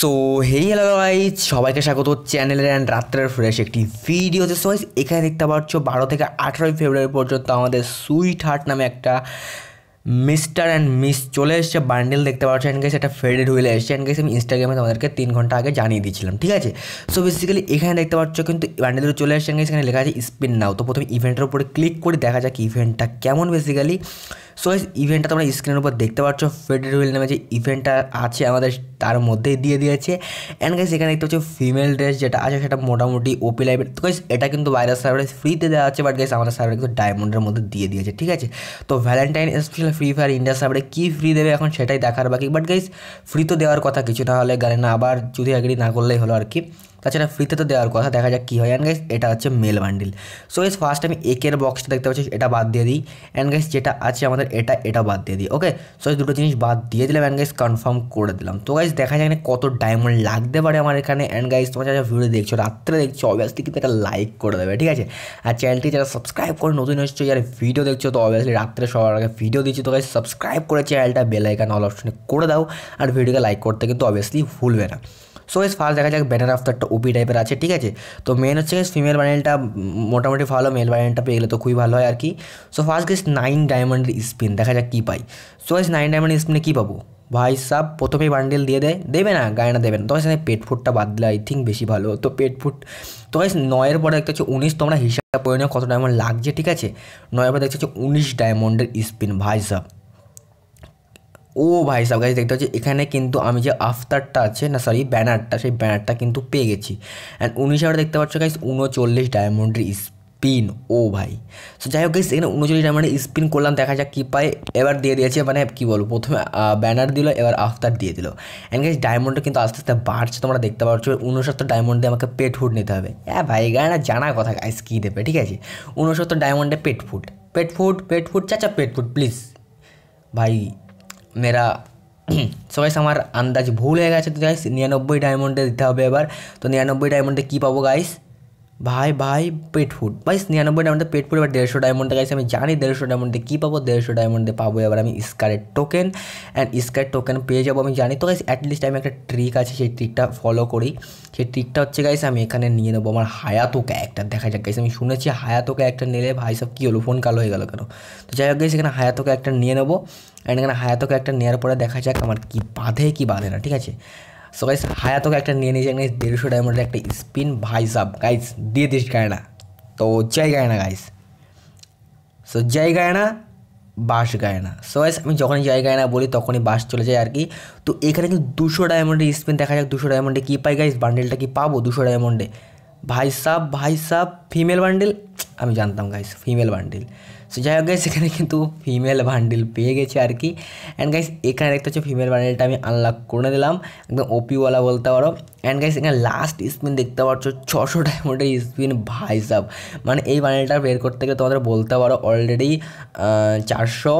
so hey hello guys সবাইকে স্বাগত চ্যানেলের অ্যান্ড রাত্রের ফ্রেশ একটি ভিডিওতে সো এখানে দেখতে পাচ্ছ বারো থেকে আঠেরোই ফেব্রুয়ারি পর্যন্ত আমাদের সুইট হার্ট নামে একটা মিস্টার অ্যান্ড মিস চলে এসছে বান্ডেল দেখতে পাচ্ছ অ্যান্ড গেছে একটা ফেডেড হুইলে এসছে অ্যান্ড গেছে আমি ইনস্টাগ্রামে তোমাদেরকে তিন ঘন্টা আগে জানিয়ে দিয়েছিলাম ঠিক আছে সো বেসিক্যালি এখানে দেখতে পাচ্ছ কিন্তু বান্ডেল চলে এসছে অ্যান্ড এখানে লেখা আছে স্পিন নাও তো প্রথমে ইভেন্টের উপরে ক্লিক করে দেখা যাক ইভেন্টটা কেমন বেসিক্যালি সো এই ইভেন্টটা তোমরা স্ক্রিনের উপর দেখতে পাচ্ছ ফেডারেল নামে যে ইভেন্টটা আছে আমাদের তার মধ্যেই দিয়ে দিয়েছে অ্যান্ড গাইস এখানে দেখতে পাচ্ছ ফিমেল ড্রেস যেটা আছে সেটা মোটামুটি ওপি লাইভের তো গাইস এটা কিন্তু বাইরের সার্ভারে ফ্রিতে দেওয়া আছে বাট গাইস আমাদের সার্ভারে কিন্তু ডায়মন্ডের মধ্যে দিয়ে দিয়েছে ঠিক আছে তো valentine special free fire India সার্ভারে কী ফ্রি দেবে এখন সেটাই দেখার বাকি বাট গাইস ফ্রি তো দেওয়ার কথা কিছু না হলে গাড়ি না আবার যদি এগ্রি না করলেই হলো আর কি তাছাড়া ফ্রিতে তো দেওয়ার কথা দেখা যাক কী হয় অ্যান্ড গাইস এটা হচ্ছে mail bundle so as first আমি একের বক্সটা দেখতে পাচ্ছি এটা বাদ দিয়ে দিই অ্যান্ড গাইস যেটা আছে আমাদের এটা এটা বাদ দিয়ে দিই ওকে সো এই দুটো জিনিস বাদ দিয়ে দিলাম অ্যান্ড গাইস কনফার্ম করে দিলাম তো গাইস দেখা যায় কত ডায়মন্ড লাগতে পারে আমার এখানে অ্যান্ড গাইস তোমার যারা ভিডিও দেখছো রাত্রে দেখছো অবভিয়াসলি কিন্তু একটা লাইক করে দেবে ঠিক আছে আর চ্যানেলটি যারা সাবস্ক্রাইব করে নতুন এসছো যারা ভিডিও দেখছো তো অবভিয়াসলি রাত্রে সবার আগে ভিডিও দিচ্ছি তো গাইস সাবস্ক্রাইব করে চ্যানেলটা বেলাইকান অল অপশনে করে দাও আর ভিডিওকে লাইক করতে কিন্তু অবভিয়াসলি ভুলবে না সো এস ফার্স্ট দেখা যাক ব্যানার অফ একটা ওপি টাইপের আছে ঠিক আছে তো মেন হচ্ছে ফিমেল ব্যানেলটা মোটামুটি ভালো মেল ব্যানেলটা পেয়ে গেলে তো খুবই ভালো হয় আর কি সো ফার্স্ট গেস নাইন ডায়মন্ডের স্পিন দেখা যাক কী পাই সো এস নাইন ডায়মন্ডের স্পিনে কী পাবো ভাই সাব প্রথমেই বান্ডেল দিয়ে দেয় দেবে না গায়ে না দেবে না তোমার সাথে পেট ফুটটা বাদ দিলে আই থিঙ্ক বেশি ভালো তো পেট ফুট তো গাইস নয়ের পরে দেখতে হচ্ছে উনিশ তোমরা হিসাব করে নেওয়া কত ডায়মন্ড লাগছে ঠিক আছে নয়ের পরে দেখতে হচ্ছে উনিশ ডায়মন্ডের স্পিন ভাই সাব ও ভাই সব গাছ দেখতে হচ্ছে এখানে কিন্তু আমি যে আফতারটা আছে না সরি ব্যানারটা সেই ব্যানারটা কিন্তু পেয়ে গেছি অ্যান্ড উনিশ আবার দেখতে পাচ্ছ গাইস উনচল্লিশ ডায়মন্ডের স্পিন ও ভাই সো যাই হোক গাইস এখানে উনচল্লিশ ডায়মন্ডের স্পিন করলাম দেখা যাক কী পাই এবার দিয়ে দিয়েছে মানে কী বলবো প্রথমে ব্যানার দিল এবার আফতার দিয়ে দিল অ্যান্ড গাইস ডায়মন্ডটা কিন্তু আস্তে আস্তে বাড়ছে তোমরা দেখতে পাচ্ছ উনসত্তর ডায়মন্ড দিয়ে আমাকে পেট ফুট নিতে হবে হ্যাঁ ভাই গায়ে না জানা কথা গাইস কী দেবে ঠিক আছে উনসত্তর ডায়মন্ডে পেট ফুট পেট ফুট পেট ফুট চাচা পেট ফুট প্লিজ ভাই মেরা সবাই আমার আন্দাজ ভুল হয়ে গেছে তো গাইস নিরানব্বই ডায়মন্ডে দিতে হবে এবার তো নিরানব্বই ডায়মন্ডে কী পাবো গাইস ভাই ভাই পেট ফুড বাইস নিরানব্বই ডায়মন্ডে পেট ফুড এবার দেড়শো ডায়মন্ডে গাইছে আমি জানি দেড়শো ডায়মন্ডে কী পাবো দেড়শো ডায়মন্ডে পাবো এবার আমি স্কারের টোকেন অ্যান্ড স্কারের টোকেন পেয়ে যাবো আমি জানি তো গাইছি অ্যাটলিস্ট আমি একটা ট্রিক আছে সেই ট্রিকটা ফলো করি সেই ট্রিকটা হচ্ছে গাইছে আমি এখানে নিয়ে নেবো আমার হায়াতোকে একটা দেখা যাক গাইছে আমি শুনেছি হায়াতোকে একটা নিলে ভাই সব কী হলো ফোন কালো হয়ে গেল কেন তো যাই হোক গাইছি এখানে হায়াতোকে একটা নিয়ে নেবো অ্যান্ড এখানে হায়াতোকে একটা নেওয়ার পরে দেখা যাক আমার কী বাঁধে কী বাঁধে না ঠিক আছে সো গাইস হায়াতোকে একটা নিয়ে নিয়েছে গাইস দেড়শো ডায়মন্ডের একটা স্পিন ভাই সাব গাইস দিয়ে দিস গায়না তো গায় গায়না গাইস সো গায় গায়না বাস গায়না সো গাইস আমি যখনই গায় না বলি তখনই বাস চলে যায় আর কি তো এখানে কিন্তু দুশো ডায়মন্ডের স্পিন দেখা যাক দুশো ডায়মন্ডে কী পাই গাইস বান্ডেলটা কি পাবো দুশো ডায়মন্ডে ভাই সাব ভাই সাব ফিমেল বান্ডেল আমি জানতাম গাইস ফিমেল বান্ডেল সো যাই হোক গাইস এখানে কিন্তু ফিমেল বান্ডিল পেয়ে গেছে আর কি অ্যান্ড গাইস এখানে দেখতে হচ্ছে ফিমেল বান্ডিলটা আমি আনলক করে দিলাম একদম ওপিওয়ালা বলতে পারো অ্যান্ড গাইস এখানে লাস্ট স্পিন দেখতে পাচ্ছ ছশো ডায়মন্ডের স্পিন ভাই সাব মানে এই বান্ডিলটা বের করতে গেলে তোমাদের বলতে পারো অলরেডি চারশো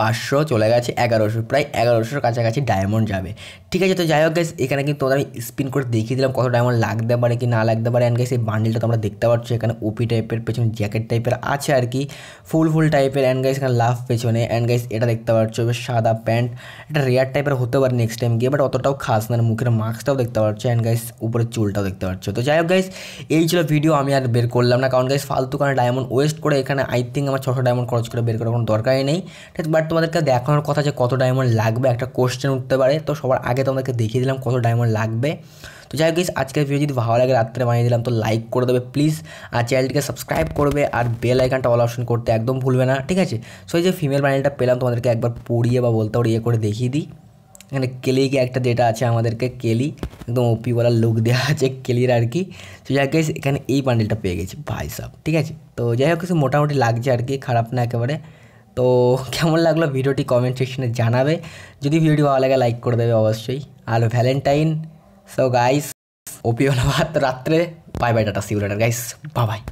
পাঁচশো চলে গেছে এগারোশো প্রায় এগারোশোর কাছাকাছি ডায়মন্ড যাবে ঠিক আছে তো যাই হোক গাইস এখানে কিন্তু তোমাদের আমি স্পিন করে দেখিয়ে দিলাম কত ডায়মন্ড লাগতে পারে কি না লাগতে পারে অ্যান্ড গাইস এই বান্ডিলটা তোমরা দেখতে পাচ্ছ এখানে ওপি টাইপের পেছনে জ্যাকেট টাইপের আছে আর কি ফুল ফুল টাইপের অ্যান্ড গাইস এখানে লাভ পেছনে অ্যান্ড গাইস এটা দেখতে পাচ্ছ বেশ সাদা প্যান্ট এটা রেয়ার টাইপের হতে পারে নেক্সট টাইম গিয়ে বাট অতটাও খাস না মুখের মাস্কটাও দেখতে পাচ্ছ অ্যান্ড গাইস উপরের চুলটাও দেখতে পাচ্ছ তো যাই হোক গাইস এই ছিল ভিডিও আমি আর বের করলাম না কারণ গাইস ফালতু কারণে ডায়মন্ড ওয়েস্ট করে এখানে আই থিঙ্ক আমার ছশো ডায়মন্ড খরচ করে বের করার কোনো দরকারই নেই ঠিক একবার তোমাদেরকে দেখানোর কথা যে কত ডায়মন্ড লাগবে একটা কোশ্চেন উঠতে পারে তো সবার আগে তোমাদেরকে দেখিয়ে দিলাম কত ডায়মন্ড লাগবে তো যাই হোক আজকের ভিডিও যদি ভালো লাগে রাত্রে বানিয়ে দিলাম তো লাইক করে দেবে প্লিজ আর চ্যানেলটিকে সাবস্ক্রাইব করবে আর বেল আইকনটা অল অপশন করতে একদম ভুলবে না ঠিক আছে সো এই যে ফিমেল বানিয়েলটা পেলাম তোমাদেরকে একবার পড়িয়ে বা বলতে পারি ইয়ে করে দেখিয়ে দিই এখানে কেলিকে একটা যেটা আছে আমাদেরকে কেলি একদম ওপিওয়ালা লুক দেওয়া আছে কেলির আর কি তো যাই হোক এখানে এই বান্ডেলটা পেয়ে গেছি ভাই সাহ ঠিক আছে তো যাই হোক কিছু মোটামুটি লাগছে আর কি খারাপ না একেবারে তো কেমন লাগলো ভিডিওটি কমেন্ট সেকশনে জানাবে যদি ভিডিওটি ভালো লাগে লাইক করে দেবে অবশ্যই আর ভ্যালেন্টাইন সো গাইস ওপিওলা ভাত রাত্রে বাই বাই টাটা সিউরেটার গাইস বা বাই